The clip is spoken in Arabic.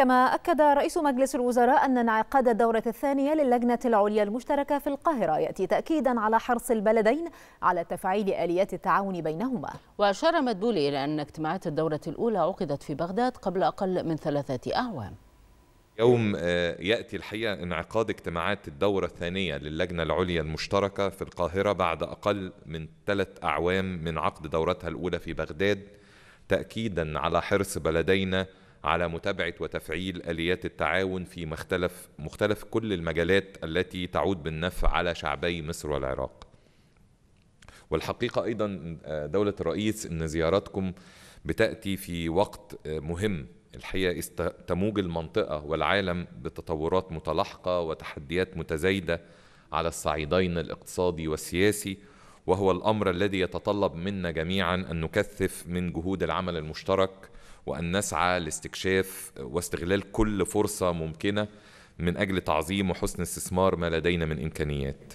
كما أكد رئيس مجلس الوزراء أن انعقاد الدورة الثانية للجنة العليا المشتركة في القاهرة يأتي تأكيدا على حرص البلدين على تفعيل آليات التعاون بينهما وأشار مدبولي إلى أن اجتماعات الدورة الأولى عقدت في بغداد قبل أقل من ثلاثة أعوام يوم آه، ياتي الحقيقه انعقاد اجتماعات الدوره الثانيه للجنه العليا المشتركه في القاهره بعد اقل من ثلاث اعوام من عقد دورتها الاولى في بغداد تاكيدا على حرص بلدينا على متابعة وتفعيل آليات التعاون في مختلف مختلف كل المجالات التي تعود بالنفع على شعبي مصر والعراق والحقيقة أيضا دولة الرئيس أن زياراتكم بتأتي في وقت مهم الحقيقة تموج المنطقة والعالم بتطورات متلاحقة وتحديات متزايدة على الصعيدين الاقتصادي والسياسي وهو الأمر الذي يتطلب منا جميعا أن نكثف من جهود العمل المشترك وأن نسعى لاستكشاف واستغلال كل فرصة ممكنة من أجل تعظيم وحسن استثمار ما لدينا من إمكانيات